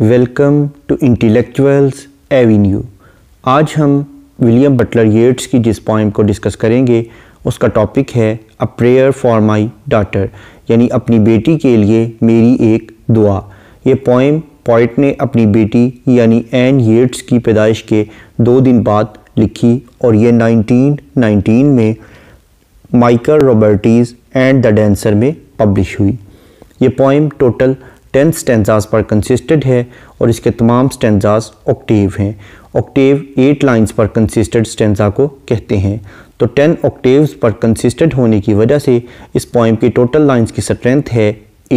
Welcome to intellectuals Avenue आज हम William Butler येट्स की जिस पॉइंट को डिस्कस करेंगे उसका टॉपिक है a prayer for my daughter यानी अपनी बेटी के लिए मेरी एक दुआ ये पॉइम पॉइट ने अपनी बेटी यानी एन येट्स की पैदाइश के दो दिन बाद लिखी और ये 1919 में Michael Robartes and the dancer में पब्लिश हुई ये पॉइम टोटल टेन स्टेंजाज पर कंसिस्टेड है और इसके तमाम स्टेंजाज ऑक्टिव हैं ऑक्टिव एट लाइंस पर कंसिस्टेड स्टेंजा को कहते हैं तो टेन ऑक्टिव पर कंसिस्टेड होने की वजह से इस पोइम की टोटल लाइंस की स्ट्रेंथ है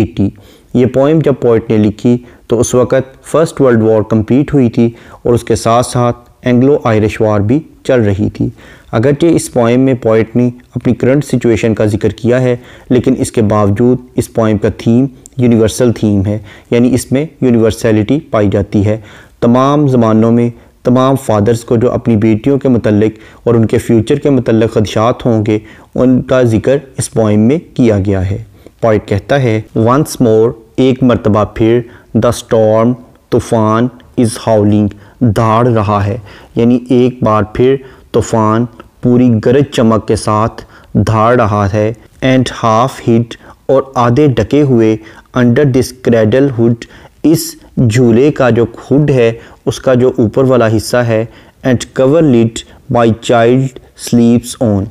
एटी ये पोइम जब पोइट ने लिखी तो उस वक़्त फ़र्स्ट वर्ल्ड वॉर कम्प्लीट हुई थी और उसके साथ साथ एंग्लो आयरिश वार भी चल रही थी अगरचे इस पॉइम में पॉइट ने अपनी करंट सिचुएशन का जिक्र किया है लेकिन इसके बावजूद इस पॉइम का थीम यूनिवर्सल थीम है यानी इसमें यूनिवर्सलिटी पाई जाती है तमाम ज़मानों में तमाम फादर्स को जो अपनी बेटियों के मतलब और उनके फ्यूचर के मतलब खदशात होंगे उनका जिक्र इस पॉइम में किया गया है पॉइट कहता है वंस मोर एक मरतबा फिर द स्टॉर्म तूफ़ान इज़ हाउलिंग धाड़ रहा है यानी एक बार फिर तूफ़ान पूरी गरज चमक के साथ धार रहा है एंड हाफ हिट और आधे ढके हुए अंडर दिस क्रेडल हुड इस झूले का जो हुड है उसका जो ऊपर वाला हिस्सा है and cover lid my child sleeps on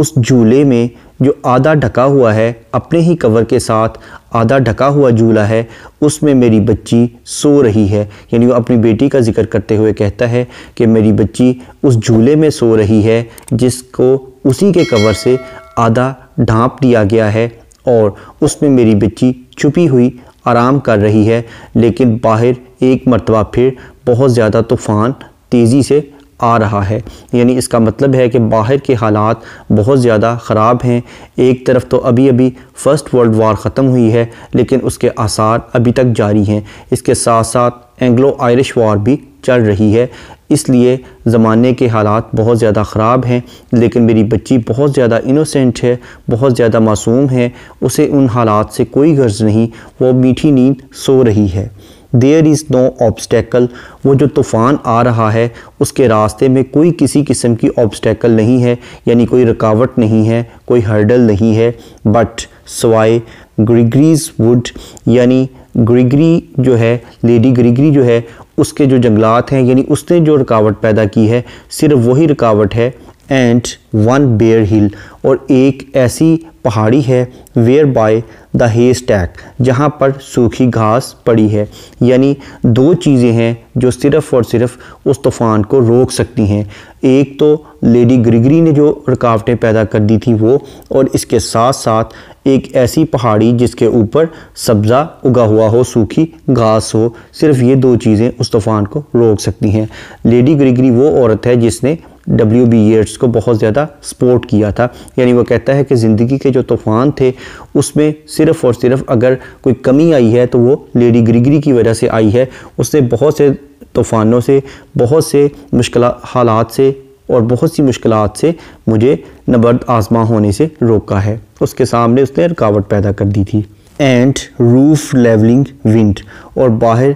उस झूले में जो आधा ढका हुआ है अपने ही कवर के साथ आधा ढका हुआ झूला है उसमें मेरी बच्ची सो रही है यानी वो अपनी बेटी का जिक्र करते हुए कहता है कि मेरी बच्ची उस झूले में सो रही है जिसको उसी के कवर से आधा ढांप दिया गया है और उसमें मेरी बच्ची छुपी हुई आराम कर रही है लेकिन बाहर एक मरतबा फिर बहुत ज़्यादा तूफ़ान तेज़ी से आ रहा है यानी इसका मतलब है कि बाहर के हालात बहुत ज़्यादा ख़राब हैं एक तरफ तो अभी अभी फ़र्स्ट वर्ल्ड वार ख़त्म हुई है लेकिन उसके आसार अभी तक जारी हैं इसके साथ साथ एंग्लो आयरिश वार भी चल रही है इसलिए ज़माने के हालात बहुत ज़्यादा ख़राब हैं लेकिन मेरी बच्ची बहुत ज़्यादा इनोसेंट है बहुत ज़्यादा मासूम है उसे उन हालात से कोई गर्ज नहीं वो मीठी नींद सो रही है देयर इज़ नो ऑब्स्टेकल वो जो तूफ़ान आ रहा है उसके रास्ते में कोई किसी किस्म की ऑब्स्टेकल नहीं है यानी कोई रुकावट नहीं है कोई हर्डल नहीं है बट सवाए ग्रिगरीज वुड यानी ग्रिगरी जो है लेडी ग्रिगरी जो है उसके जो जंगलात हैं यानी उसने जो रुकावट पैदा की है सिर्फ वही रुकावट है एंड वन बेयर हिल और एक ऐसी पहाड़ी है whereby the haystack जहाँ पर सूखी घास पड़ी है यानी दो चीज़ें हैं जो सिर्फ़ और सिर्फ उस तूफ़ान को रोक सकती हैं एक तो लेडी ग्रिगरी ने जो रुकावटें पैदा कर दी थी वो और इसके साथ साथ एक ऐसी पहाड़ी जिसके ऊपर सब्ज़ा उगा हुआ हो सूखी घास हो सिर्फ ये दो चीज़ें उस तूफ़ान को रोक सकती हैं लेडी ग्रिगरी वो औरत है जिसने डब्ल्यू बी एड्स को बहुत ज़्यादा सपोर्ट किया था यानी वो कहता है कि ज़िंदगी के जो तूफ़ान थे उसमें सिर्फ़ और सिर्फ अगर कोई कमी आई है तो वो लेडी ग्रिगरी की वजह से आई है उसने बहुत से तूफ़ानों से बहुत से मुश्किल हालात से और बहुत सी मुश्किल से मुझे नबर्द आजमा होने से रोका है उसके सामने उसने रुकावट पैदा कर दी थी एंड रूफ लेवलिंग विंड और बाहर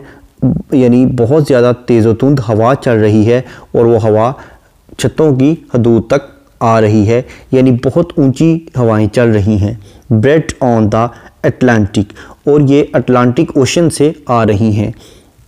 यानी बहुत ज़्यादा तेज़ो तुंद हवा चल रही है और वो हवा छतों की हदूद तक आ रही है यानी बहुत ऊंची हवाएं चल रही हैं ब्रेड ऑन द अटलांटिक और ये अटलांटिक ओशन से आ रही हैं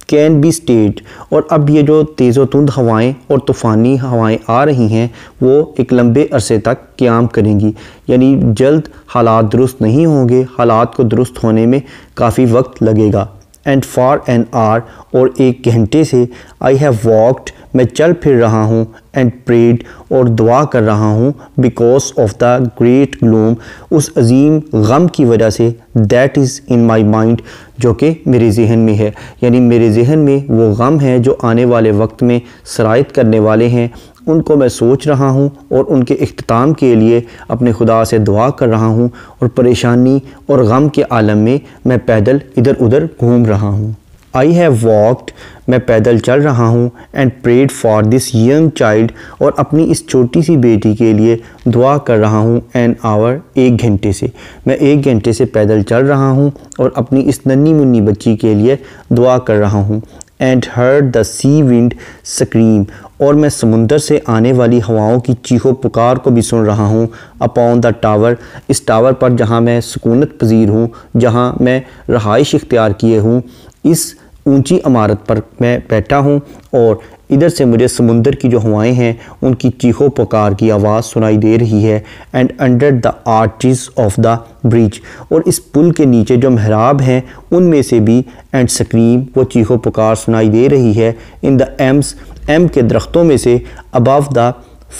कैन बी स्टेट और अब ये जो तेज़ो तुंद हवाएं और तूफ़ानी हवाएं आ रही हैं वो एक लंबे अरसे तक क्याम करेंगी यानी जल्द हालात दुरुस्त नहीं होंगे हालात को दुरुस्त होने में काफ़ी वक्त लगेगा एंड फॉर एन आर और एक घंटे से आई हैव वॉकड मैं चल फिर रहा हूँ एंड प्रेड और दुआ कर रहा हूँ because of the great gloom उस अजीम गम की वजह से that is in my mind जो कि मेरे जहन में है यानी मेरे जहन में वो गम है जो आने वाले वक्त में शराइ करने वाले हैं उनको मैं सोच रहा हूँ और उनके अख्ताम के लिए अपने खुदा से दुआ कर रहा हूँ और परेशानी और गम के आलम में मैं पैदल इधर उधर घूम रहा हूँ आई हैव वॉकड मैं पैदल चल रहा हूँ and prayed for this young child और अपनी इस छोटी सी बेटी के लिए दुआ कर रहा हूँ एन आवर एक घंटे से मैं एक घंटे से पैदल चल रहा हूँ और अपनी इस नन्नी मुन्नी बच्ची के लिए दुआ कर रहा हूँ and heard the sea wind scream और मैं समुंदर से आने वाली हवाओं की चीखो पुकार को भी सुन रहा हूँ अपॉन द टावर इस टावर पर जहाँ मैं सुकूनत पजीर हूँ जहाँ मैं रहाइश इख्तियार किए हूँ इस ऊंची इमारत पर मैं बैठा हूँ और इधर से मुझे समुंदर की जो हवाएं हैं उनकी चीखों पुकार की आवाज़ सुनाई दे रही है and under the arches of the bridge और इस पुल के नीचे जो महराब हैं उनमें से भी एंड स्क्रीम वो चीखों पुकार सुनाई दे रही है इन द एम्स एम के दरख्तों में से अबव द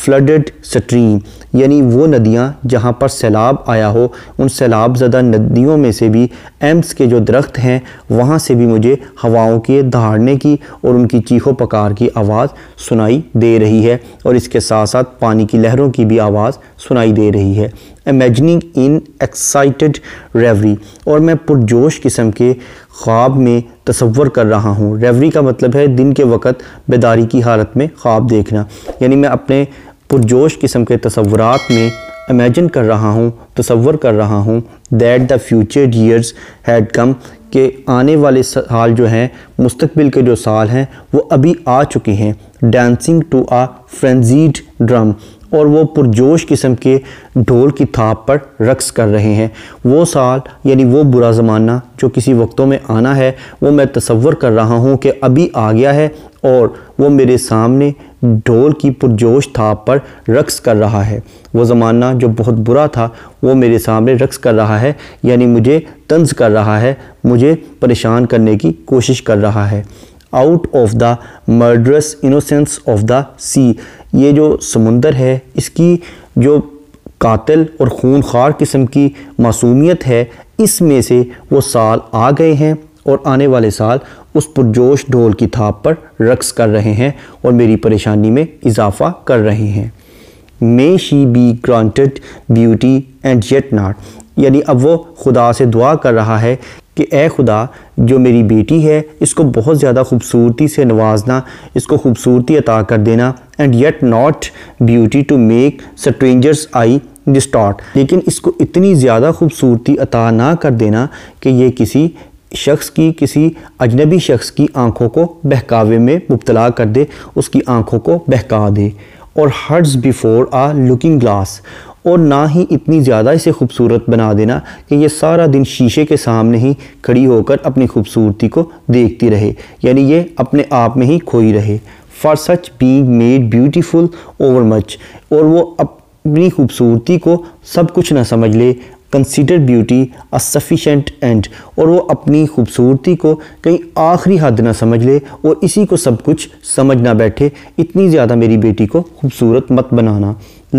फ्लडेड स्ट्रीम यानी वो नदियाँ जहाँ पर सैलाब आया हो उन सैलाब ज़दा नदियों में से भी एम्स के जो दरख्त हैं वहाँ से भी मुझे हवाओं के दहाड़ने की और उनकी चीखों पकार की आवाज़ सुनाई दे रही है और इसके साथ साथ पानी की लहरों की भी आवाज़ सुनाई दे रही है इमेजनिंग इन एक्साइटेड रेवरी और मैं पुरजोश किस्म के ख्वाब में तस्वर कर रहा हूँ रेवरी का मतलब है दिन के वक़्त बेदारी की हालत में ख्वाब देखना यानी मैं अपने पुरजोश किस्म के तस्वुरात में इमेजन कर रहा हूँ तस्वर कर रहा हूँ that the future years had come के आने वाले साल जो हैं मुस्तबिल के जो साल हैं वो अभी आ चुके हैं dancing to a frenzied drum और वो पुरजोश किस्म के ढोल की थाप पर रक्स कर रहे हैं वो साल यानी वो बुरा ज़माना जो किसी वक्तों में आना है वो मैं तस्वर कर रहा हूँ कि अभी आ गया है और वो मेरे सामने ढोल की पुरजोश था पर रक्स कर रहा है वो ज़माना जो बहुत बुरा था वो मेरे सामने रक्स कर रहा है यानी मुझे तंज कर रहा है मुझे परेशान करने की कोशिश कर रहा है out of the murderous innocence of the sea ये जो समुंदर है इसकी जो कातिल और खूनखार किस्म की मासूमियत है इसमें से वो साल आ गए हैं और आने वाले साल उस पुरजोश ढोल की थाप पर रक्स कर रहे हैं और मेरी परेशानी में इजाफा कर रहे हैं may she be granted beauty and yet not यानी अब वो खुदा से दुआ कर रहा है कि ए खुदा जो मेरी बेटी है इसको बहुत ज़्यादा खूबसूरती से नवाजना इसको खूबसूरती अता कर देना and yet not beauty to make strangers' eye distraught लेकिन इसको इतनी ज़्यादा खूबसूरती अता ना कर देना कि ये किसी शख्स की किसी अजनबी शख्स की आंखों को बहकावे में मुबतला कर दे उसकी आंखों को बहका दे और hers before a looking glass और ना ही इतनी ज़्यादा इसे खूबसूरत बना देना कि ये सारा दिन शीशे के सामने ही खड़ी होकर अपनी खूबसूरती को देखती रहे यानी ये अपने आप में ही खोई रहे for such being made beautiful overmuch और वो अपनी खूबसूरती को सब कुछ ना समझ ले consider beauty a sufficient end और वो अपनी खूबसूरती को कहीं आखिरी हद ना समझ ले और इसी को सब कुछ समझ ना बैठे इतनी ज़्यादा मेरी बेटी को खूबसूरत मत बनाना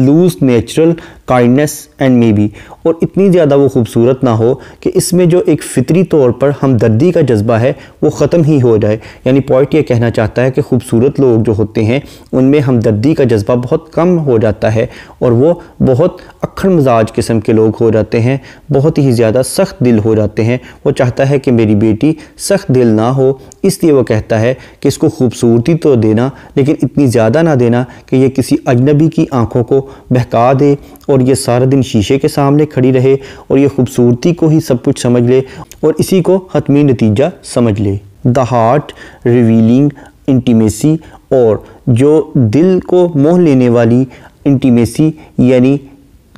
lose natural kindness and maybe और इतनी ज़्यादा वो खूबसूरत ना हो कि इसमें जो एक फ़ितरी तौर पर हमदर्दी का जज्बा है वो ख़त्म ही हो जाए यानी पॉइंट ये कहना चाहता है कि खूबसूरत लोग जो होते हैं उनमें हमदर्दी का जज्बा बहुत कम हो जाता है और वो बहुत अखड़ मिजाज किस्म के लोग हो जाते हैं बहुत ही ज़्यादा सख्त दिल हो जाते हैं वो चाहता है कि मेरी बेटी सख्त दिल ना हो इसलिए वो कहता है कि इसको खूबसूरती तो देना लेकिन इतनी ज़्यादा ना देना कि यह किसी अजनबी की आँखों को बहका दे और और ये सारा दिन शीशे के सामने खड़ी रहे और ये खूबसूरती को ही सब कुछ समझ ले और इसी को हतमी नतीजा समझ ले द हार्ट रिवीलिंग इंटीमेसी और जो दिल को मोह लेने वाली इंटीमेसी यानी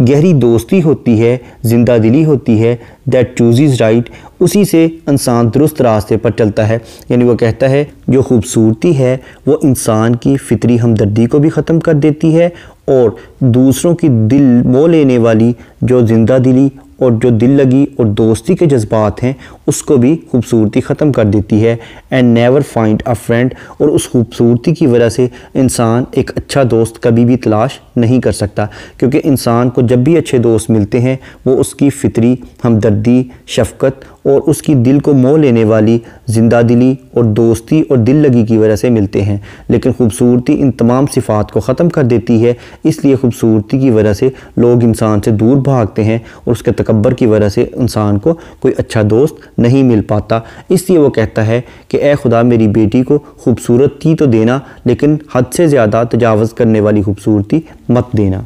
गहरी दोस्ती होती है जिंदा दिली होती है दैट चूज इज़ राइट उसी से इंसान दुरुस्त रास्ते पर चलता है यानी वो कहता है जो खूबसूरती है वो इंसान की फितरी हमदर्दी को भी ख़त्म कर देती है और दूसरों की दिल मोह लेने वाली जो ज़िंदा दिली और जो दिल लगी और दोस्ती के जज्बात हैं उसको भी खूबसूरती ख़त्म कर देती है and never find a friend और उस खूबसूरती की वजह से इंसान एक अच्छा दोस्त कभी भी तलाश नहीं कर सकता क्योंकि इंसान को जब भी अच्छे दोस्त मिलते हैं वो उसकी फितरी हमदर्दी शफकत और उसकी दिल को मोह लेने वाली जिंदा दिली और दोस्ती और दिल लगी की वजह से मिलते हैं लेकिन खूबसूरती इन तमाम सिफात को ख़त्म कर देती है इसलिए खूबसूरती की वजह से लोग इंसान से दूर भागते हैं और उसके तकबर की वजह से इंसान को कोई अच्छा दोस्त नहीं मिल पाता इसलिए वो कहता है कि ए खुदा मेरी बेटी को खूबसूरती तो देना लेकिन हद से ज़्यादा तजावज़ करने वाली खूबसूरती मत देना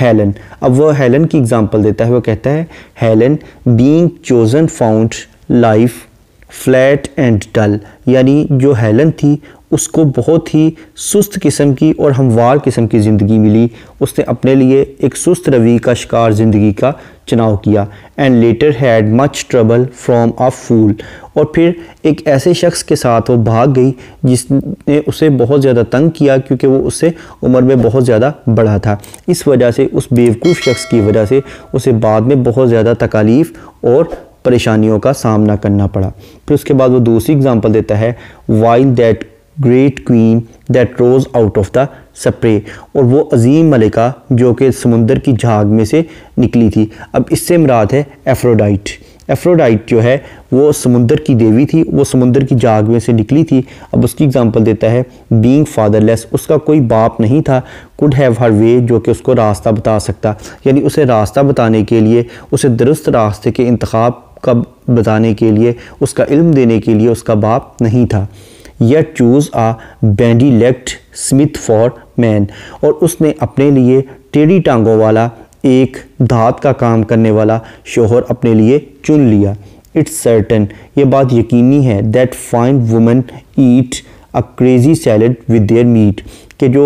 हेलन अब वह हेलन की एग्जांपल देता है वह कहता है Helen being chosen found life flat and dull यानी जो हेलन थी उसको बहुत ही सुस्त किस्म की और हमवार किस्म की ज़िंदगी मिली उसने अपने लिए एक सुस्त रवि का शिकार ज़िंदगी का चुनाव किया and later had much trouble from a fool और फिर एक ऐसे शख्स के साथ वो भाग गई जिसने उसे बहुत ज़्यादा तंग किया क्योंकि वो उससे उम्र में बहुत ज़्यादा बड़ा था इस वजह से उस बेवकूफ़ शख्स की वजह से उसे बाद में बहुत ज़्यादा तकालीफ़ और परेशानियों का सामना करना पड़ा फिर उसके बाद वो दूसरी एग्ज़ाम्पल देता है while that great queen that rose out of the spray और वो अजीम मलिका जो कि समुंदर की झाग में से निकली थी अब इससे मराद है एफ्रोडाइट एफ्रोडाइट जो है वो समुंदर की देवी थी वो समुंदर की झाग में से निकली थी अब उसकी एग्जांपल देता है बीइंग फादरलेस उसका कोई बाप नहीं था कुड हैव हर वे जो कि उसको रास्ता बता सकता यानी उसे रास्ता बताने के लिए उसे दुरुस्त रास्ते के इंतखब का बताने के लिए उसका इल्म देने के लिए उसका बाप नहीं था या choose a bandy legged smith for man और उसने अपने लिए टेढ़ी टांगों वाला एक धात का काम करने वाला शोहर अपने लिए चुन लिया इट्स सर्टन ये बात यकीनी है that fine women eat a crazy salad with their meat के जो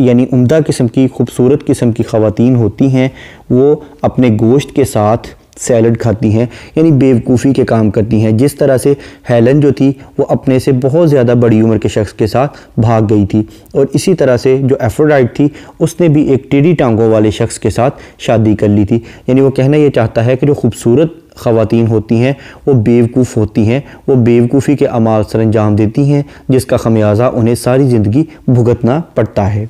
यानी उम्दा किस्म की खूबसूरत किस्म की ख़वातीन होती हैं वो अपने गोश्त के साथ सैलड खाती हैं यानी बेवकूफ़ी के काम करती हैं जिस तरह से हेलन जो थी वो अपने से बहुत ज़्यादा बड़ी उम्र के शख्स के साथ भाग गई थी और इसी तरह से जो एफ्रोडाइट थी उसने भी एक टेढ़ी टांगों वाले शख्स के साथ शादी कर ली थी यानी वो कहना ये चाहता है कि जो खूबसूरत ख़वातीन होती हैं वो बेवकूफ़ होती हैं वो बेवकूफ़ी के अमाल सर अंजाम देती हैं जिसका खमियाजा उन्हें सारी ज़िंदगी भुगतना पड़ता है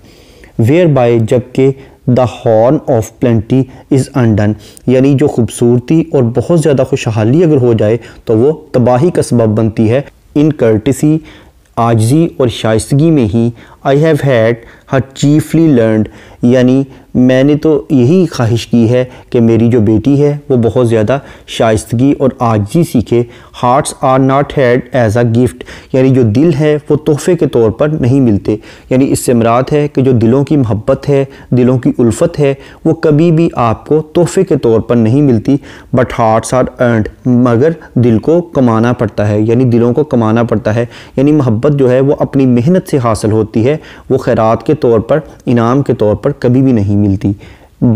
वेयर बाय जबकि the horn of plenty is undone यानी जो खूबसूरती और बहुत ज़्यादा खुशहाली अगर हो जाए तो वो तबाही का सबब बनती है इन कर्टसी आजजी और शाइस्तगी में ही I have had her chiefly learned यानी मैंने तो यही ख्वाहिश की है कि मेरी जो बेटी है वो बहुत ज़्यादा शाइस्तगी और आजी सीखे hearts are not had as a gift यानी जो दिल है वो तोहफे के तौर पर नहीं मिलते यानी इससे मराद है कि जो दिलों की मोहब्बत है दिलों की उल्फत है वो कभी भी आपको तोहफे के तौर पर नहीं मिलती बट हार्ट्स आर अर्नड मगर दिल को कमाना पड़ता है यानी दिलों को कमाना पड़ता है यानी मोहब्बत जो है वो अपनी मेहनत से हासिल होती है है वो खैरात के तौर पर इनाम के तौर पर कभी भी नहीं मिलती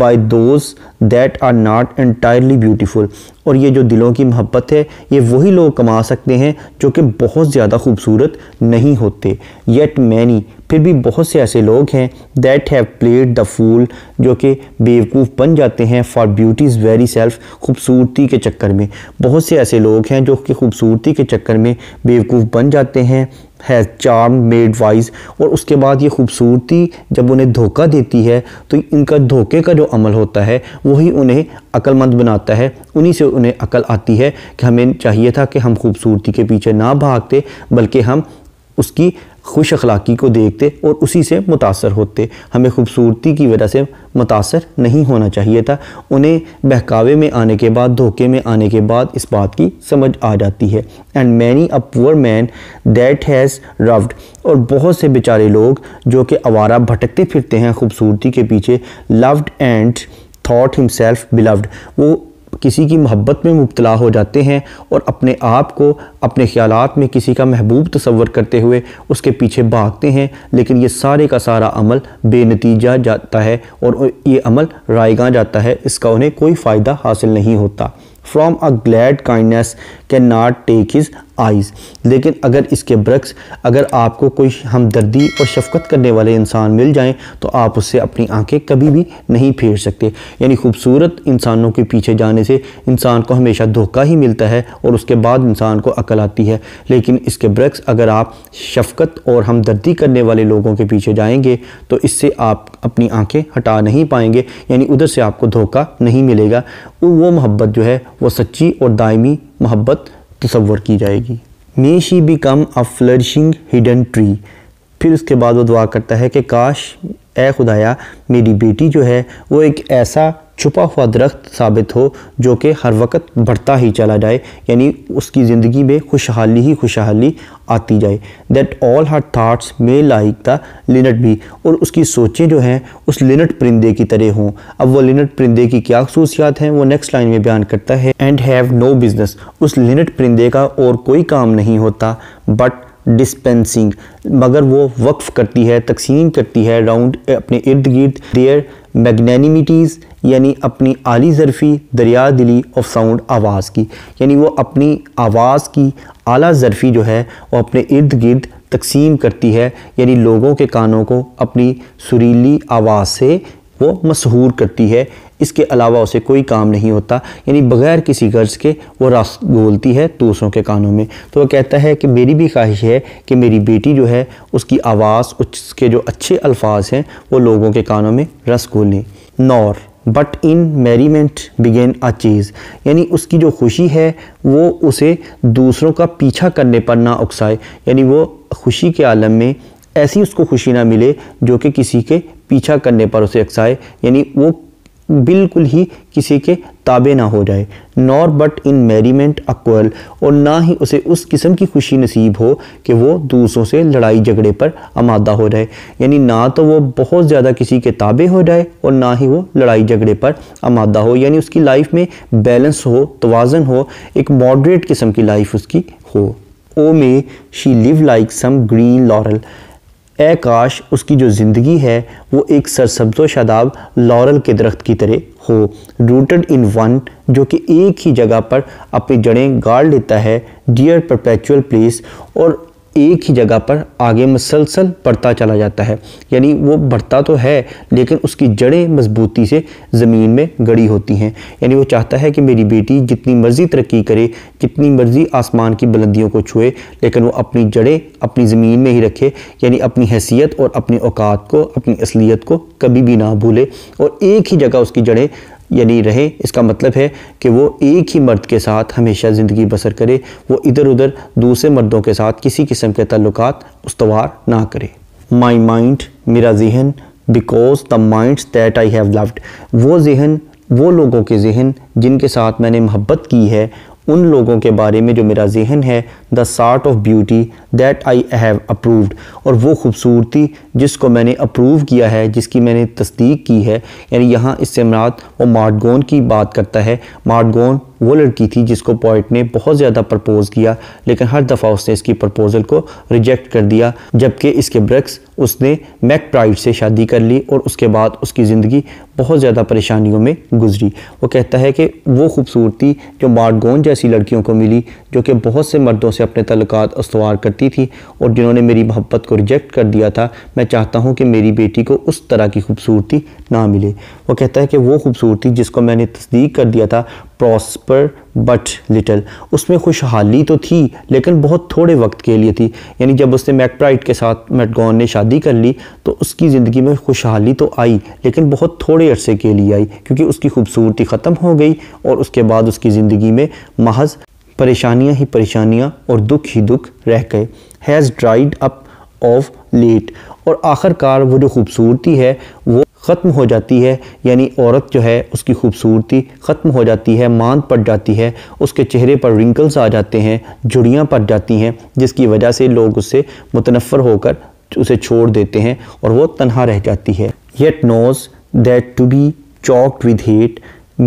by those that are not entirely beautiful और ये जो दिलों की मोहब्बत है ये वही लोग कमा सकते हैं जो कि बहुत ज़्यादा खूबसूरत नहीं होते येट मैनी फिर भी बहुत से ऐसे लोग हैं that have played the fool जो कि बेवकूफ़ बन जाते हैं फॉर ब्यूटीज़ वेरी सेल्फ खूबसूरती के चक्कर में बहुत से ऐसे लोग हैं जो कि खूबसूरती के चक्कर में बेवकूफ़ बन जाते हैं हैज़ चार्म मेड वाइज और उसके बाद ये खूबसूरती जब उन्हें धोखा देती है तो इनका धोखे का जो अमल होता है वही उन्हें अक्लमंद बनाता है उन्हीं से उन्हें अकल आती है कि हमें चाहिए था कि हम खूबसूरती के पीछे ना भागते बल्कि हम उसकी खुश अखलाक़ी को देखते और उसी से मुतासर होते हमें खूबसूरती की वजह से मुतासर नहीं होना चाहिए था उन्हें बहकावे में आने के बाद धोखे में आने के बाद इस बात की समझ आ जाती है and many a poor man that has roved और बहुत से बेचारे लोग जो कि आवारा भटकते फिरते हैं खूबसूरती के पीछे loved and thought himself beloved वो किसी की मोहब्बत में मुबतला हो जाते हैं और अपने आप को अपने ख्याल में किसी का महबूब तस्वर करते हुए उसके पीछे भागते हैं लेकिन ये सारे का सारा अमल बेनतीजा जाता है और ये अमल रायगा जाता है इसका उन्हें कोई फ़ायदा हासिल नहीं होता from a glad kindness cannot take his eyes लेकिन अगर इसके ब्रक्स अगर आपको कोई हमदर्दी और शफकत करने वाले इंसान मिल जाएं तो आप उससे अपनी आंखें कभी भी नहीं फेर सकते यानी खूबसूरत इंसानों के पीछे जाने से इंसान को हमेशा धोखा ही मिलता है और उसके बाद इंसान को अकल आती है लेकिन इसके ब्रक्स अगर आप शफकत और हमदर्दी करने वाले लोगों के पीछे जाएंगे तो इससे आप अपनी आंखें हटा नहीं पाएंगे यानी उधर से आपको धोखा नहीं मिलेगा वो मोहब्बत जो है वो सच्ची और दायमी मोहब्बत तस्वर तो की जाएगी may she become a flourishing hidden tree फिर उसके बाद वो दुआ करता है कि काश ए खुदाया मेरी बेटी जो है वो एक ऐसा छुपा हुआ दरख्त साबित हो जो कि हर वक्त बढ़ता ही चला जाए यानी उसकी ज़िंदगी में खुशहाली ही खुशहाली आती जाए that all her thoughts may like the linnet be और उसकी सोचें जो हैं उस लिनट परिंदे की तरह हों अब वो लिनट परिंदे की क्या खसूसियात हैं वो नेक्स्ट लाइन में बयान करता है एंड हैव नो बिज़नेस उस लिनट परिंदे का और कोई काम नहीं होता बट डिस्पेंसिंग मगर वो वक्फ करती है तकसीम करती है राउंड अपने इर्द गिर्द देयर मैगनैनिमिटीज़ यानी अपनी आली ज़रफ़ी दरिया दिली और साउंड आवाज़ की यानी वो अपनी आवाज़ की आला ज़रफ़ी जो है वो अपने इर्द गिर्द तकसीम करती है यानी लोगों के कानों को अपनी सुरीली आवाज़ से वो मशहूर करती है इसके अलावा उसे कोई काम नहीं होता यानी बगैर किसी गर्ज के वो रास बोलती है दूसरों के कानों में तो वह कहता है कि मेरी भी ख्वाहिश है कि मेरी बेटी जो है उसकी आवाज़ उसके जो अच्छे अल्फाज हैं वो लोगों के कानों में रस गोलें नौर बट इन मेरीमेंट बिगेन अ चीज़ यानी उसकी जो खुशी है वो उसे दूसरों का पीछा करने पर ना उकसाए यानी वो खुशी के आलम में ऐसी उसको खुशी ना मिले जो कि किसी के पीछा करने पर उसे अकसाए यानी वो बिल्कुल ही किसी के ताबे ना हो जाए नॉर बट इन मेरीमेंट अक्वल और ना ही उसे उस किस्म की खुशी नसीब हो कि वो दूसरों से लड़ाई झगड़े पर आमादा हो जाए यानी ना तो वो बहुत ज़्यादा किसी के ताबे हो जाए और ना ही वो लड़ाई झगड़े पर आमादा हो यानी उसकी लाइफ में बैलेंस हो तोज़न हो एक मॉडरेट किस्म की लाइफ उसकी हो O may she live like some green laurel ए काश उसकी जो ज़िंदगी है वो एक सरसब्ज़ो शादाब लॉरल के दरख्त की तरह हो रूटेड इन वन जो कि एक ही जगह पर अपनी जड़ें गाड़ लेता है डियर परपेचुअल प्लेस और एक ही जगह पर आगे मसलसल बढ़ता चला जाता है यानी वो बढ़ता तो है लेकिन उसकी जड़ें मजबूती से ज़मीन में गड़ी होती हैं यानी वो चाहता है कि मेरी बेटी जितनी मर्ज़ी तरक्की करे जितनी मर्ज़ी आसमान की बुलंदियों को छुए लेकिन वो अपनी जड़ें अपनी ज़मीन में ही रखे यानी अपनी हैसियत और अपनी औकात को अपनी असलियत को कभी भी ना भूले और एक ही जगह उसकी जड़ें यानी रहे इसका मतलब है कि वो एक ही मर्द के साथ हमेशा ज़िंदगी बसर करे वो इधर उधर दूसरे मर्दों के साथ किसी किस्म के तल्लक उसवार ना करे माई माइंड मेरा जहन because the minds that I have loved वो जहन वो लोगों के जहन जिनके साथ मैंने मोहब्बत की है उन लोगों के बारे में जो मेरा जहन है the sort of beauty that I have approved और वो खूबसूरती जिसको मैंने अप्रूव किया है जिसकी मैंने तस्दीक की है यानी यहाँ इससे वो मार्डगोन की बात करता है मार्डगोन वो लड़की थी जिसको पॉइंट ने बहुत ज़्यादा प्रपोज़ किया लेकिन हर दफ़ा उसने इसकी प्रपोज़ल को रिजेक्ट कर दिया जबकि इसके ब्रक्स उसने मैक प्राइड से शादी कर ली और उसके बाद उसकी ज़िंदगी बहुत ज़्यादा परेशानियों में गुजरी वो कहता है कि वो खूबसूरती जो मार्गोन जैसी लड़कियों को मिली जो कि बहुत से मर्दों से अपने तलक़ात उसवार करती थी और जिन्होंने मेरी मोहब्बत को रिजेक्ट कर दिया था मैं चाहता हूँ कि मेरी बेटी को उस तरह की खूबसूरती ना मिले वो कहता है कि वो खूबसूरती जिसको मैंने तस्दीक कर दिया था प्रॉस्पर बट लिटल उसमें खुशहाली तो थी लेकिन बहुत थोड़े वक्त के लिए थी यानी जब उसने मैकप्राइट के साथ मेटगॉन ने शादी कर ली तो उसकी ज़िंदगी में खुशहाली तो आई लेकिन बहुत थोड़े अरसे के लिए आई क्योंकि उसकी खूबसूरती ख़त्म हो गई और उसके बाद उसकी ज़िंदगी में महज परेशानियाँ ही परेशानियाँ और दुख ही दुख रह गए has dried up of late और आखिरकार वो जो खूबसूरती है वो ख़त्म हो जाती है यानी औरत जो है उसकी खूबसूरती ख़त्म हो जाती है मांद पड़ जाती है उसके चेहरे पर रिंकल्स आ जाते हैं जुड़ियाँ पड़ जाती हैं जिसकी वजह से लोग उससे मुतनफ़र होकर उसे छोड़ देते हैं और वह तनहा रह जाती है yet knows that to be choked with hate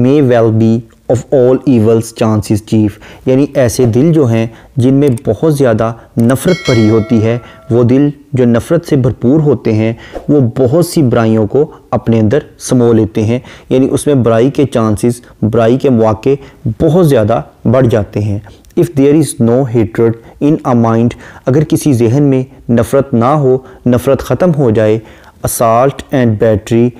may well be of all evils chances chief यानी ऐसे दिल जो हैं जिनमें बहुत ज़्यादा नफ़रत भरी होती है वो दिल जो नफ़रत से भरपूर होते हैं वो बहुत सी बुराइयों को अपने अंदर समो लेते हैं यानी उसमें बुराई के चांसेस बुराई के मौके बहुत ज़्यादा बढ़ जाते हैं if there is no hatred in a mind अगर किसी जहन में नफ़रत ना हो नफ़रत ख़त्म हो जाए assault and battery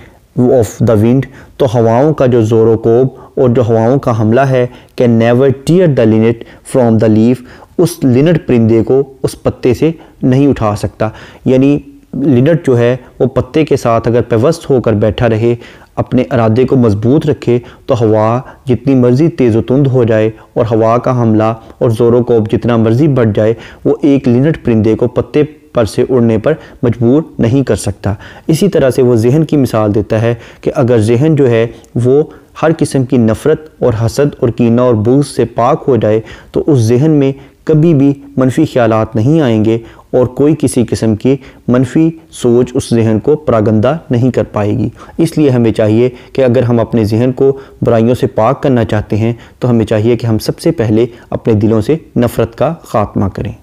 of the wind तो हवाओं का जो कोब और जो हवाओं का हमला है can never tear the linnet from the leaf उस लिनट परिंदे को उस पत्ते से नहीं उठा सकता यानी लिनट जो है वो पत्ते के साथ अगर पेवस्त होकर बैठा रहे अपने इरादे को मजबूत रखे तो हवा जितनी मर्ज़ी तेज़ तुंद हो जाए और हवा का हमला और ज़ोरों को जितना मर्ज़ी बढ़ जाए वो एक लिनट परिंदे को पत्ते पर से उड़ने पर मजबूर नहीं कर सकता इसी तरह से वो जहन की मिसाल देता है कि अगर जहन जो है वो हर किस्म की नफ़रत और हसद और कीना और बूझ से पाक हो जाए तो उस जहन में कभी भी मनफी ख्याल नहीं आएंगे और कोई किसी किस्म की मनफी सोच उस जहन को प्रागंदा नहीं कर पाएगी इसलिए हमें चाहिए कि अगर हम अपने जहन को बुराइयों से पाक करना चाहते हैं तो हमें चाहिए कि हम सबसे पहले अपने दिलों से नफ़रत का ख़ात्मा करें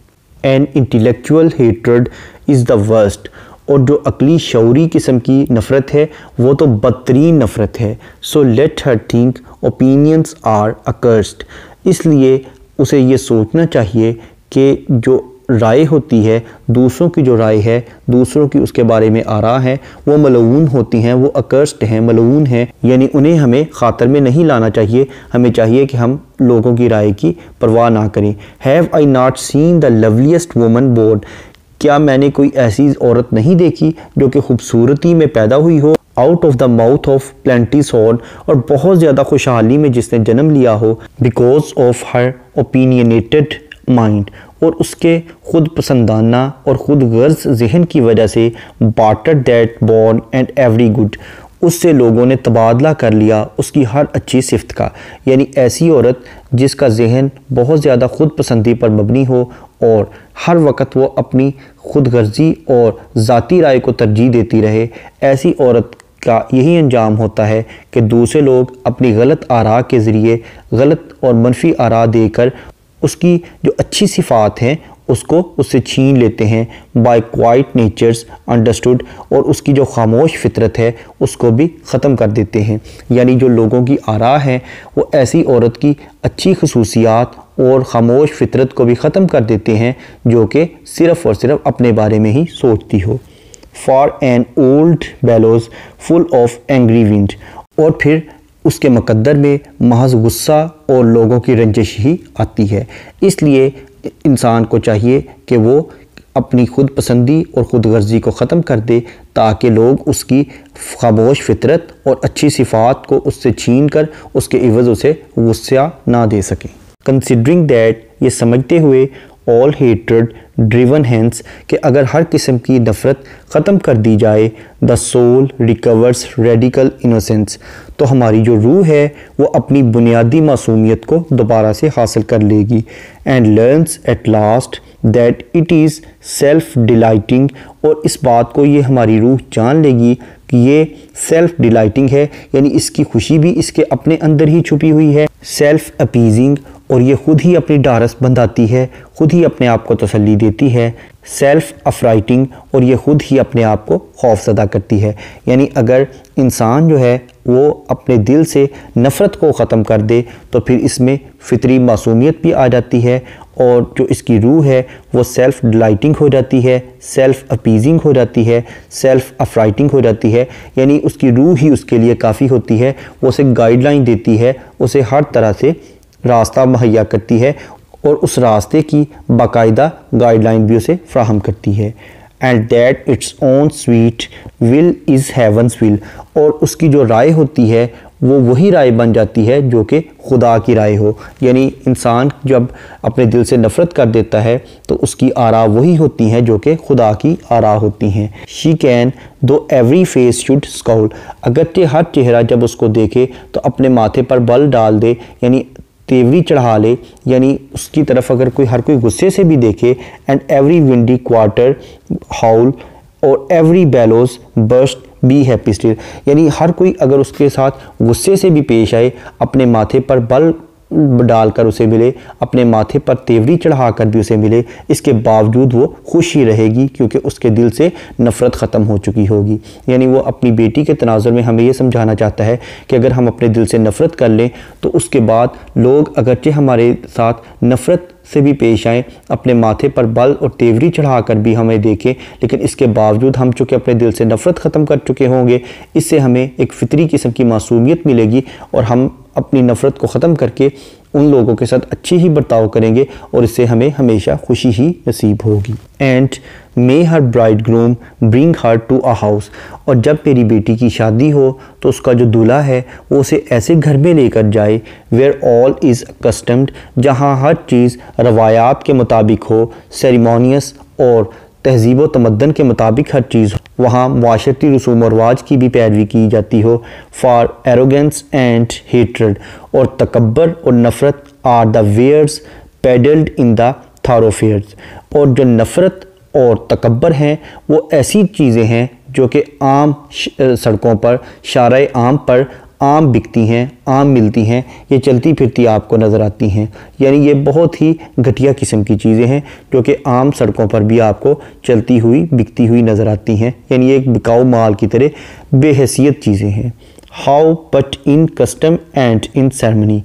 and intellectual hatred is the worst और जो अकली शौरी किस्म की नफ़रत है वो तो बदतरीन नफ़रत है so let her think opinions are accursed इसलिए उसे ये सोचना चाहिए कि जो राय होती है दूसरों की जो राय है दूसरों की उसके बारे में आरा है वो मलून होती हैं वो अकर्स्ट हैं मलून हैं यानी उन्हें हमें खातर में नहीं लाना चाहिए हमें चाहिए कि हम लोगों की राय की परवाह ना करें have I not seen the loveliest woman born क्या मैंने कोई ऐसी औरत नहीं देखी जो कि खूबसूरती में पैदा हुई हो out of the mouth of plenty horn और बहुत ज़्यादा खुशहाली में जिसने जन्म लिया हो because of her opinionated mind और उसके खुद पसंदाना और ख़ुद गर्ज जहन की वजह से barter that horn and every good उससे लोगों ने तबादला कर लिया उसकी हर अच्छी सिफत का यानी ऐसी औरत जिसका जहन बहुत ज़्यादा खुद पसंदी पर मबनी हो और हर वक्त वो अपनी खुद गर्जी और ज़ाती राय को तरजीह देती रहे ऐसी औरत का यही अंजाम होता है कि दूसरे लोग अपनी गलत आरा के ज़रिए गलत और मनफी आरा देकर उसकी जो अच्छी सिफात हैं उसको उससे छीन लेते हैं बाय क्वाइट नेचर्स अंडरस्टूड और उसकी जो खामोश फितरत है उसको भी ख़त्म कर देते हैं यानी जो लोगों की आरा है वो ऐसी औरत की अच्छी खसूसियात और ख़ामोश फितरत को भी ख़त्म कर देते हैं जो कि सिर्फ़ और सिर्फ अपने बारे में ही सोचती हो for an old bellows full of angry wind और फिर उसके मुकदर में महज गुस्सा और लोगों की रंजिश ही आती है इसलिए इंसान को चाहिए कि वो अपनी खुद पसंदी और खुद गर्जी को ख़त्म कर दे ताकि लोग उसकी खामोश फितरत और अच्छी सिफात को उससे छीन कर उसके इवज़ उसे गुस्सा ना दे सकें कंसिडरिंग दैट ये समझते हुए ऑल हेट्रेड ड्रिवन हैंस कि अगर हर किस्म की नफ़रत ख़त्म कर दी जाए the soul recovers radical innocence तो हमारी जो रूह है वो अपनी बुनियादी मासूमियत को दोबारा से हासिल कर लेगी and learns at last that it is self delighting और इस बात को ये हमारी रूह जान लेगी कि ये सेल्फ डिलइटिंग है यानी इसकी खुशी भी इसके अपने अंदर ही छुपी हुई है सेल्फ अपीजिंग और ये खुद ही अपनी डारस बंधाती है खुद ही अपने आप को तसली देती है सेल्फ अफराइटिंग और ये खुद ही अपने आप को खौफजदा करती है यानी अगर इंसान जो है वो अपने दिल से नफ़रत को ख़त्म कर दे तो फिर इसमें फितरी मासूमियत भी आ जाती है और जो इसकी रूह है वो सेल्फ़ डिलइटिंग हो जाती है सेल्फ़ अपीजिंग हो जाती है सेल्फ़ अफराइटिंग हो जाती है यानी उसकी रूह ही उसके लिए काफ़ी होती है वो उसे गाइडलाइन देती है उसे हर तरह से रास्ता मुहैया करती है और उस रास्ते की बाकायदा गाइडलाइन भी उसे फ्राहम करती है and that its own sweet will is heaven's will और उसकी जो राय होती है वो वही राय बन जाती है जो कि खुदा की राय हो यानी इंसान जब अपने दिल से नफ़रत कर देता है तो उसकी आरा वही होती हैं जो कि खुदा की आरा होती हैं she can though every face should scowl अगरचे हर चेहरा जब उसको देखे तो अपने माथे पर बल डाल दे यानी तेवरी चढ़ा ले यानी उसकी तरफ अगर कोई हर कोई गुस्से से भी देखे and every windy quarter howl और every bellows burst be happy still यानी हर कोई अगर उसके साथ गुस्से से भी पेश आए अपने माथे पर बल डालकर उसे मिले अपने माथे पर तेवरी चढ़ाकर भी उसे मिले इसके बावजूद वो खुश ही रहेगी क्योंकि उसके दिल से नफ़रत ख़त्म हो चुकी होगी यानी वो अपनी बेटी के तनाज़र में हमें यह समझाना चाहता है कि अगर हम अपने दिल से नफ़रत कर लें तो उसके बाद लोग अगरचे हमारे साथ नफ़रत से भी पेश आएँ अपने माथे पर बल और तेवरी चढ़ा कर भी हमें देखें लेकिन इसके बावजूद हम चूँकि अपने दिल से नफ़रत ख़त्म कर चुके होंगे इससे हमें एक फ़ितरी किस्म की मासूमियत मिलेगी और हम अपनी नफ़रत को ख़त्म करके उन लोगों के साथ अच्छे ही बर्ताव करेंगे और इससे हमें हमेशा खुशी ही नसीब होगी and may her bride groom bring her to a house और जब मेरी बेटी की शादी हो तो उसका जो दूल्हा है वो उसे ऐसे घर में लेकर जाए वेयर ऑल इज़ कस्टम्ड जहाँ हर चीज़ रवायात के मुताबिक हो सेरिमोनियस और तहजीब व तमदन के मुताबिक हर चीज़ हो वहाँ माशरती रसूम और रवाज की भी पैरवी की जाती हो फॉर एरोगेंस एंड हेट्रड और तकबर और नफ़रत are the wares peddled in the thoroughfares और जो नफ़रत और तकबर हैं वो ऐसी चीज़ें हैं जो कि आम सड़कों पर शार आम पर आम बिकती हैं आम मिलती हैं ये चलती फिरती आपको नज़र आती हैं यानी ये बहुत ही घटिया किस्म की चीज़ें हैं जो कि आम सड़कों पर भी आपको चलती हुई बिकती हुई नज़र आती हैं यानी एक बिकाऊ माल की तरह बेहसीत चीज़ें हैं how but in custom and in ceremony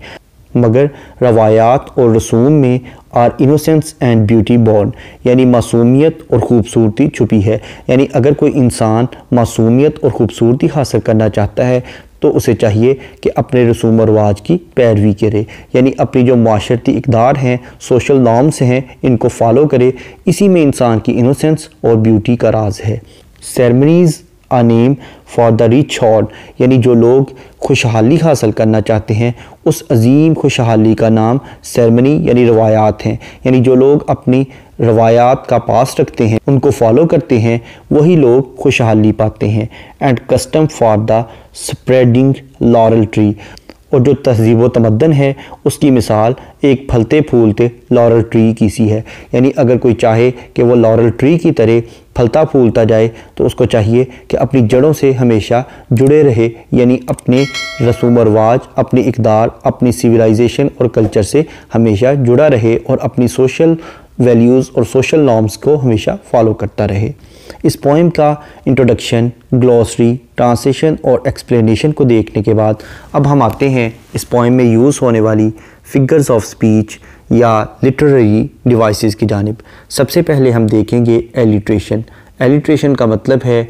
मगर रवायात और रसूम में are innocence and beauty born यानी मासूमियत और ख़ूबसूरती छुपी है यानी अगर कोई इंसान मासूमियत और ख़ूबसूरती हासिल करना चाहता है तो उसे चाहिए कि अपने रसूम रवाज की पैरवी करे यानी अपनी जो माशरती इकदार हैं सोशल नॉर्म्स हैं इनको फॉलो करे इसी में इंसान की इनोसेंस और ब्यूटी का राज है ceremony's a name for the rich horn यानी जो लोग खुशहाली हासिल करना चाहते हैं उस अजीम खुशहाली का नाम सेरमनी यानी रवायात हैं यानी जो लोग अपनी रवायात का पास रखते हैं उनको फॉलो करते हैं वही लोग खुशहाली पाते हैं and custom for the spreading laurel tree और जो तहजीब व तमदन है उसकी मिसाल एक फलते फूलते लॉरल ट्री की सी है यानी अगर कोई चाहे कि वो लॉरल ट्री की तरह फलता फूलता जाए तो उसको चाहिए कि अपनी जड़ों से हमेशा जुड़े रहे यानी अपने रसूम और रवाज अपनी इकदार अपनी सिविलाइजेशन और कल्चर से हमेशा जुड़ा रहे और अपनी सोशल वैल्यूज़ और सोशल नॉर्म्स को हमेशा फॉलो करता रहे इस पोइम का इंट्रोडक्शन ग्लॉसरी ट्रांसलेशन और एक्सप्लेनेशन को देखने के बाद अब हम आते हैं इस पोइम में यूज़ होने वाली फिगर्स ऑफ स्पीच या लिटरेरी डिवाइसेस की जानब सबसे पहले हम देखेंगे एलिट्रेशन एलिट्रेशन का मतलब है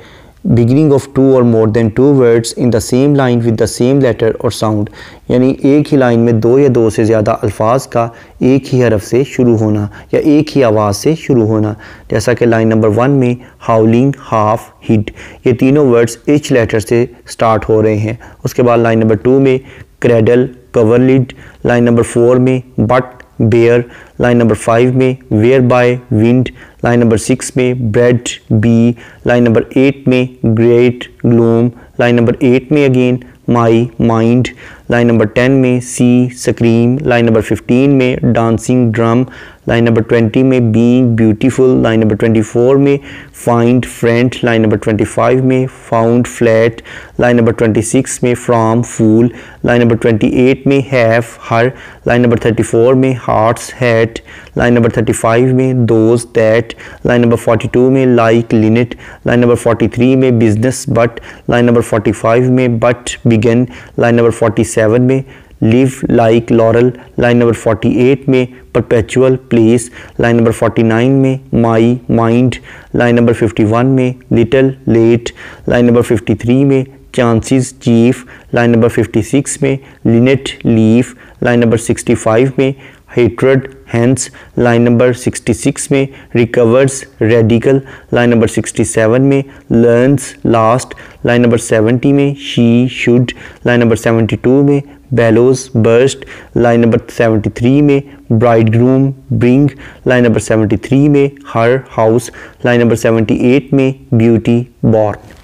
बिगिनिंग ऑफ टू और more than two words in the same line with the same letter और साउंड यानी एक ही लाइन में दो या दो से ज़्यादा अल्फाज का एक ही हरफ से शुरू होना या एक ही आवाज़ से शुरू होना जैसा कि लाइन नंबर वन में हाउलिंग हाफ हिट ये तीनों वर्ड्स एच लेटर से स्टार्ट हो रहे हैं उसके बाद लाइन नंबर टू में cradle cover lid line number four में but bare line number five में whereby wind line number six में bred be line number eight में great gloom line number eight में again my mind line number ten में sea scream line number fifteen में dancing drum line number twenty में B beautiful line number twenty four में find friend line number twenty five में found flat line number twenty six में from fool line number twenty eight में have her line number thirty four में hearts hat line number thirty five में those that line number two में like linnet line number forty three में business but line number forty five में but began line number forty seven में live like lauryl line number 48 में perpetual place line number 49 में माई mind line number 51 में little late line number 53 में chances chief line number 56 में Lynette leaf line number 65 में हेट्रड hence line number 66 में recovers radical line number 67 में learns last line number 70 में she should line number 72 में bellows burst line number 73 में bride groom bring line number 73 में her house line number 78 में beauty born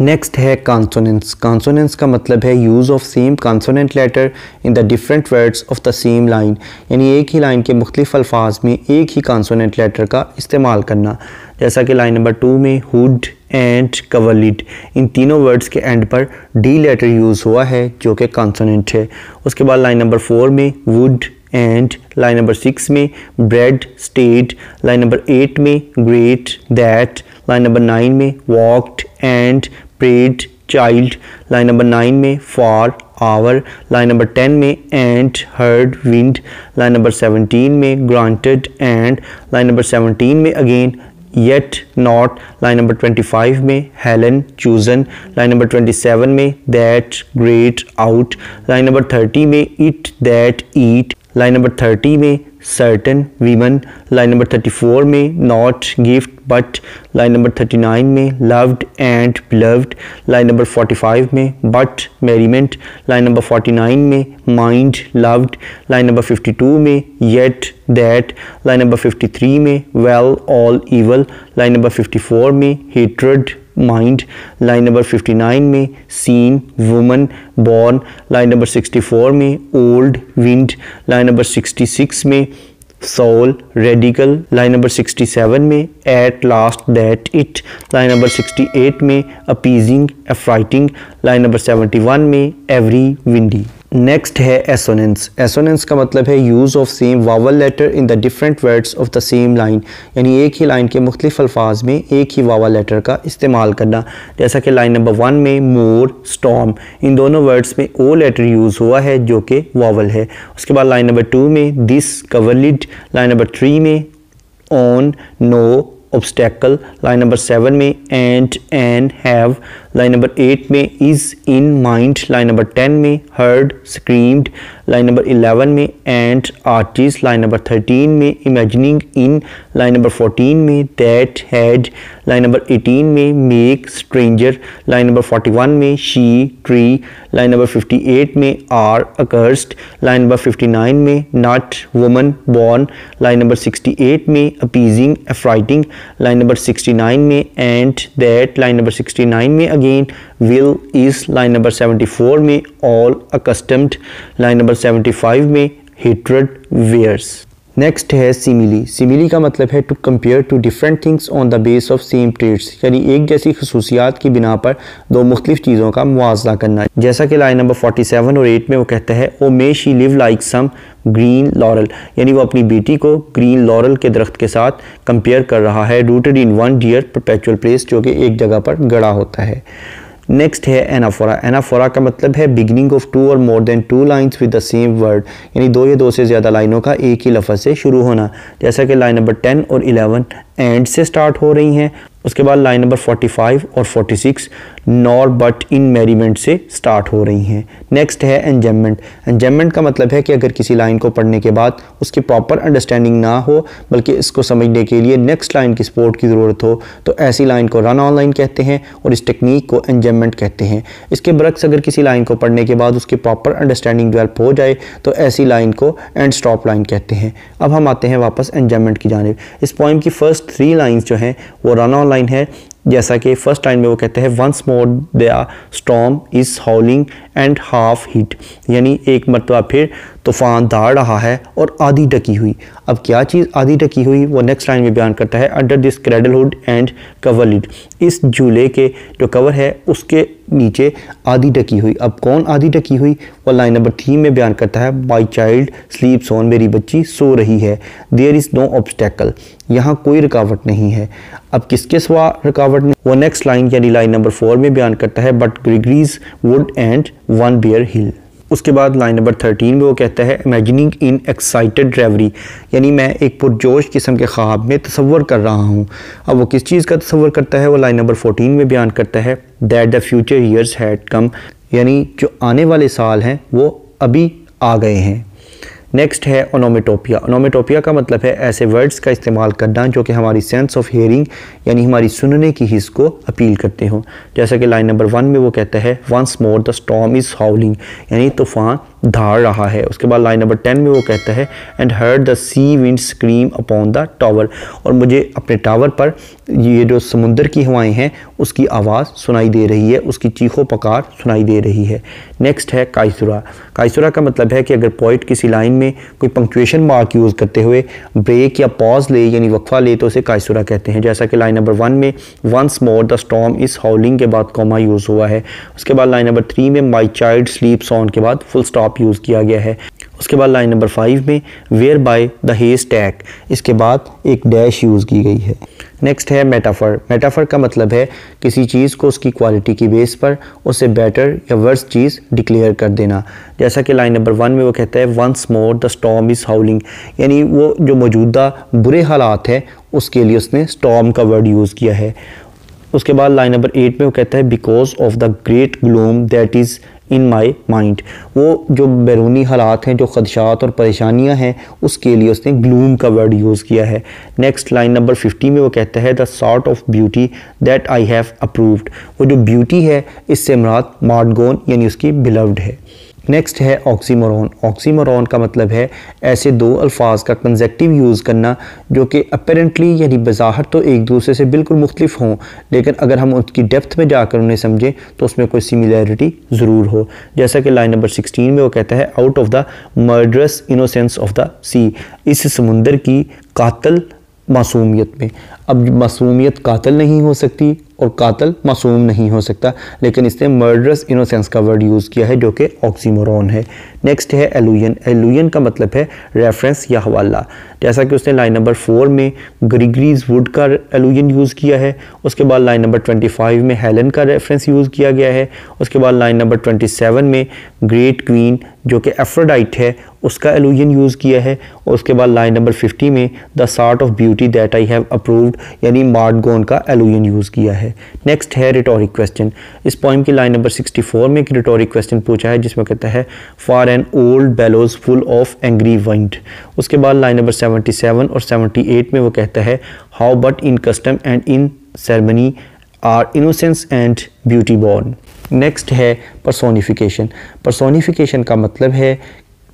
next है consonance consonance का मतलब है use of same consonant letter in the different words of the same line यानी एक ही line के मुख्तलिफ अल्फाज में एक ही कॉन्सोनेंट लेटर का इस्तेमाल करना जैसा कि लाइन नंबर टू में हुड एंड कवलिड इन तीनों वर्ड्स के एंड पर डी लेटर यूज़ हुआ है जो कि कॉन्सोनेंट है उसके बाद लाइन नंबर फोर में wood and line number six में bred state line number eight में great that line number nine में walked and prayed child line number 9 में for hour. line number 10 में and heard wind line number 17 में granted and line number 17 में again yet not line number 25 में helen chosen line number 27 में that great out line number 30 में it that eat line number 30 में certain women line number 34 में not gift but line number thirty nine में loved and beloved line number forty five में but merriment line number forty nine में mind loved line number fifty two में yet that line number fifty three में well all evil line number fifty four में hatred mind line number fifty nine में seen woman born line number sixty four में old wind line number sixty six में soul radical line number 67 में at last that it line number 68 में appeasing affrighting line number 71 में every windy next है assonance assonance का मतलब है use of same vowel letter in the different words of the same line यानी एक ही line के मुख्तलिफ अल्फाज में एक ही वावल लेटर का इस्तेमाल करना जैसा कि लाइन नंबर वन में मोर स्टॉम इन दोनों वर्ड्स में ओ लेटर यूज़ हुआ है जो कि वावल है उसके बाद लाइन नंबर टू में this coverlid line number three में on no obstacle line number seven में and and have line number eight में is in mind line number ten में heard screamed line number eleven में and artist line number thirteen में imagining in line number fourteen में that had line number eighteen में make stranger line number forty one में she tree line number fifty eight में are accursed line number fifty nine में not woman born line number sixty eight में appeasing affrighting line number sixty nine में and that line number sixty nine में again again will is line number 74 Me all accustomed line number 75 Me hatred wears next है simile simile का मतलब है to compare two different things on the base of same traits यानी एक जैसी खसूसियात की बिना पर दो मुख्तलिफ चीज़ों का मुआवजा करना जैसा कि लाइन नंबर फोटी सेवन और एट में वो कहता है O may she live like some green laurel यानी वो अपनी बेटी को ग्रीन लॉरल के दरख्त के साथ कंपेयर कर रहा है rooted in one dear perpetual place जो कि एक जगह पर गड़ा होता है नेक्स्ट है एनाफोरा एनाफोरा का मतलब है बिगनिंग ऑफ टू और more than two line with the same word यानी दो या दो से ज़्यादा लाइनों का एक ही लफ्ज़ से शुरू होना जैसा कि लाइन नंबर टेन और इलेवन एंड से स्टार्ट हो रही हैं उसके बाद लाइन नंबर फोर्टी फाइव और forty six nor but in merriment से स्टार्ट हो रही हैं नेक्स्ट है एंजमेंट एंजमेंट का मतलब है कि अगर किसी लाइन को पढ़ने के बाद उसकी प्रॉपर अंडरस्टैंडिंग ना हो बल्कि इसको समझने के लिए नेक्स्ट लाइन की सपोर्ट की ज़रूरत हो तो ऐसी लाइन को रन ऑन लाइन कहते हैं और इस टेक्निक को एंजमेंट कहते हैं इसके बरक्स अगर किसी लाइन को पढ़ने के बाद उसकी प्रॉपर अंडरस्टैंडिंग डेवलप हो जाए तो ऐसी लाइन को एंड स्टॉप लाइन कहते हैं अब हम आते हैं वापस एंजमेंट की जानब इस पॉइंट की फ़र्स्ट थ्री लाइन्स जो हैं वो रन ऑन लाइन है जैसा कि फर्स्ट लाइन में वो कहते हैं once more the storm is howling and half hid यानी एक मरतबा फिर तूफ़ान दाड़ रहा है और आधी ढकी हुई अब क्या चीज़ आधी ढकी हुई वो नेक्स्ट लाइन में बयान करता है under this cradle hood and coverlid इस झूले के जो कवर है उसके नीचे आधी ढकी हुई अब कौन आधी ढकी हुई वह लाइन नंबर थ्री में बयान करता है बाई चाइल्ड स्लीप सोन मेरी बच्ची सो रही है देयर इज़ नो ऑब्स्टेकल यहाँ कोई रुकावट नहीं है अब किसके सवा रुकावट नहीं वो नेक्स्ट लाइन यानी लाइन नंबर फोर में बयान करता है but Gregory's wood and one bare hill उसके बाद लाइन नंबर थर्टीन में वो कहता है इमेजिनिंग इन एक्साइटेड ड्राइवरी यानी मैं एक पुरजोश किस्म के ख्वाब में तस्वर कर रहा हूँ अब वो किस चीज़ का तस्वर करता है वो लाइन नंबर फोटीन में बयान करता है that the future years had come यानी जो आने वाले साल हैं वो अभी आ गए हैं नेक्स्ट है ओनोमेटोपिया ओनोमेटोपिया का मतलब है ऐसे वर्ड्स का इस्तेमाल करना जो कि हमारी सेंस ऑफ हेयरिंग यानी हमारी सुनने की हिस्स को अपील करते हों जैसा कि लाइन नंबर वन में वो कहता है once more the storm is howling यानी तूफ़ान धाड़ रहा है उसके बाद लाइन नंबर टेन में वो कहता है and heard the sea wind scream upon the tower और मुझे अपने टावर पर ये जो समुंदर की हवाएं हैं उसकी आवाज़ सुनाई दे रही है उसकी चीखों पकार सुनाई दे रही है नेक्स्ट है कायसुरा कायसुरा का मतलब है कि अगर पॉइंट किसी लाइन में कोई पंक्चुएशन मार्क यूज़ करते हुए ब्रेक या पॉज ले यानी वक्फा ले तो उसे कायसुरा कहते हैं जैसा कि लाइन नंबर वन में once more the storm is howling के बाद कॉमा यूज़ हुआ है उसके बाद लाइन नंबर थ्री में माई चाइल्ड स्लीप्स ऑन के बाद फुल स्टॉप यूज़ किया गया है उसके बाद लाइन नंबर फाइव में whereby the haystack इसके बाद एक डैश यूज़ की गई है नेक्स्ट है मेटाफर मेटाफर का मतलब है किसी चीज़ को उसकी क्वालिटी की बेस पर उसे बेटर या वर्स चीज़ डिक्लेयर कर देना जैसा कि लाइन नंबर वन में वो कहता है once more the storm is howling यानी वो जो मौजूदा बुरे हालात हैं उसके लिए उसने स्टॉम का वर्ड यूज़ किया है उसके बाद लाइन नंबर एट में वो कहता है because of the great gloom that is in my mind वो जो बैरूनी हालात हैं जो खदशात और परेशानियाँ हैं उसके लिए उसने ग्लूम का वर्ड यूज़ किया है नेक्स्ट लाइन नंबर फिफ्टी में वो कहता है the sort of beauty that I have approved वो जो ब्यूटी है इससे मराद मार्डगोन यानी उसकी बिलव्ड है नेक्स्ट है ऑक्सीमोरॉन ऑक्सीमोरॉन का मतलब है ऐसे दो अल्फाज का कंजेक्टिव यूज़ करना जो कि अपेरेंटली यानी बज़ाहर तो एक दूसरे से बिल्कुल मुख्तफ हों लेकिन अगर हम उसकी डेप्थ में जाकर उन्हें समझें तो उसमें कोई सिमिलैरिटी ज़रूर हो जैसा कि लाइन नंबर सिक्सटीन में वो कहता है out of the murderous innocence of the sea इस समुंदर की कातल मासूमियत में अब मासूमियत कातल नहीं हो सकती और कातल मासूम नहीं हो सकता लेकिन इसने मर्डरस इनोसेंस का वर्ड यूज़ किया है जो कि ऑक्सीमोरॉन है नेक्स्ट है एलुयन एलुयन का मतलब है रेफरेंस या हवाला जैसा कि उसने लाइन नंबर फोर में ग्रिगरीज वुड का एलुयन यूज़ किया है उसके बाद लाइन नंबर ट्वेंटी फाइव में हेलन का रेफरेंस यूज़ किया गया है उसके बाद लाइन नंबर ट्वेंटी सेवन में ग्रेट क्वीन जो कि एफ्रोडाइट है उसका एलुजन यूज़ किया है और उसके बाद लाइन नंबर फिफ्टी में the sort of beauty that I have approved यानी गोन का एलुजन यूज़ किया है नेक्स्ट है रिटोरिक क्वेश्चन इस पॉइंट की लाइन नंबर सिक्सटी फोर में एक रिटोरिक क्वेश्चन पूछा है जिसमें कहता है for an old bellows full of angry wind उसके बाद लाइन नंबर सेवेंटी सेवन और सेवेंटी एट में वो कहता है how but in custom and in ceremony are innocence and beauty born next है परसोनिफिकेशन परसोनिफिकेशन का मतलब है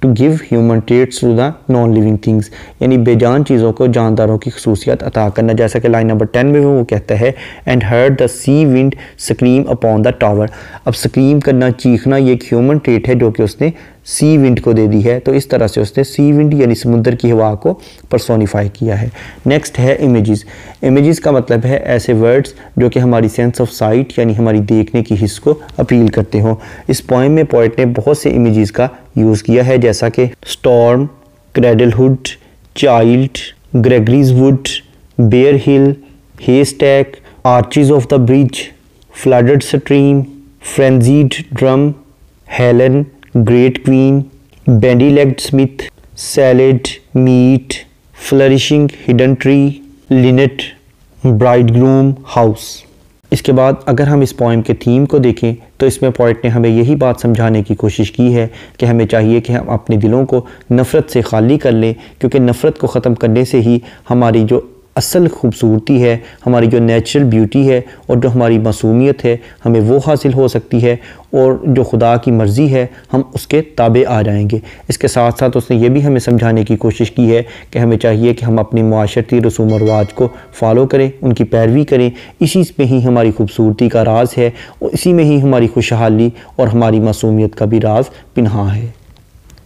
to give human traits to the non living things यानी बेजान चीज़ों को जानदारों की खसूसियात अता करना जैसा कि लाइन नंबर टेन में वो कहता है and heard the sea wind scream upon the tower अब स्क्रीम करना चीखना ये एक ह्यूमन ट्रेट है जो कि उसने सी विंड को दे दी है तो इस तरह से उसने सी विंड यानी समुद्र की हवा को परसोनीफाई किया है नेक्स्ट है इमेजेस इमेजेस का मतलब है ऐसे वर्ड्स जो कि हमारी सेंस ऑफ साइट यानी हमारी देखने की हिस्स को अपील करते हों इस पॉइंट में पॉइंट ने बहुत से इमेजेस का यूज़ किया है जैसा कि storm cradle hood child Gregory's wood bare hill stack arches of the bridge flooded stream frenzied drum Helen great queen bandy legged smith salad meat flourishing hidden tree linnet bride groom house इसके बाद अगर हम इस poem के theme को देखें तो इसमें पॉइंट ने हमें यही बात समझाने की कोशिश की है कि हमें चाहिए कि हम अपने दिलों को नफ़रत से खाली कर लें क्योंकि नफ़रत को ख़त्म करने से ही हमारी जो असल खूबसूरती है हमारी जो नेचुरल ब्यूटी है और जो हमारी मासूमियत है हमें वो हासिल हो सकती है और जो खुदा की मर्ज़ी है हम उसके ताबे आ जाएंगे इसके साथ साथ उसने ये भी हमें समझाने की कोशिश की है कि हमें चाहिए कि हम अपनी माशरती रसूम रवाज को फॉलो करें उनकी पैरवी करें इसी में ही हमारी खूबसूरती का राज है और इसी में ही हमारी खुशहाली और हमारी मासूमियत का भी राज पिन्हा है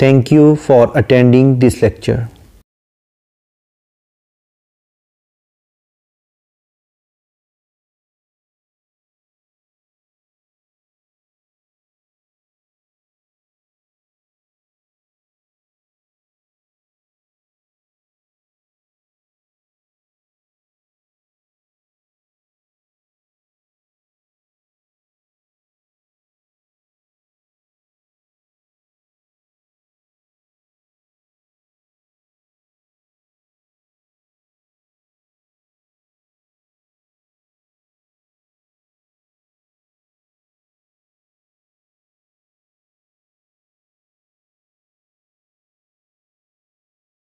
thank you for attending this lecture